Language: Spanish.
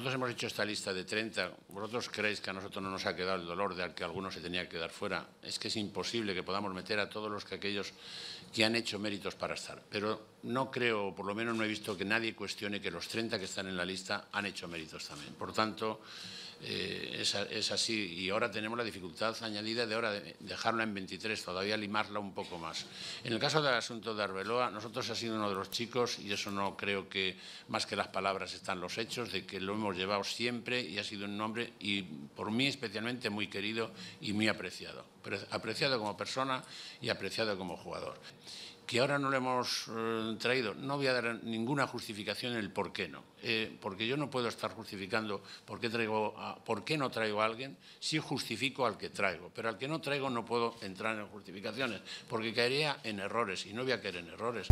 nosotros hemos hecho esta lista de 30, vosotros creéis que a nosotros no nos ha quedado el dolor de al que alguno se tenía que quedar fuera. Es que es imposible que podamos meter a todos los que aquellos que han hecho méritos para estar. Pero no creo, por lo menos no he visto que nadie cuestione que los 30 que están en la lista han hecho méritos también. Por tanto, eh, es, así. Y ahora tenemos la dificultad añadida de dejarla en 23, todavía limarla un poco más. En el caso del asunto de Arbeloa, nosotros ha sido uno de los chicos, y eso no creo que más que las palabras están los hechos, de que lo hemos llevado siempre y ha sido un nombre, y por mí especialmente, muy querido y muy apreciado. Apreciado como persona y apreciado como jugador que ahora no le hemos eh, traído. No voy a dar ninguna justificación en el por qué no, eh, porque yo no puedo estar justificando por qué, traigo por qué no traigo a alguien, si justifico al que traigo, pero al que no traigo no puedo entrar en justificaciones, porque caería en errores y no voy a caer en errores.